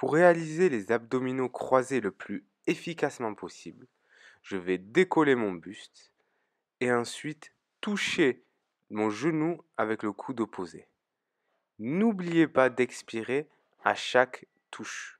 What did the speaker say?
Pour réaliser les abdominaux croisés le plus efficacement possible, je vais décoller mon buste et ensuite toucher mon genou avec le coude opposé. N'oubliez pas d'expirer à chaque touche.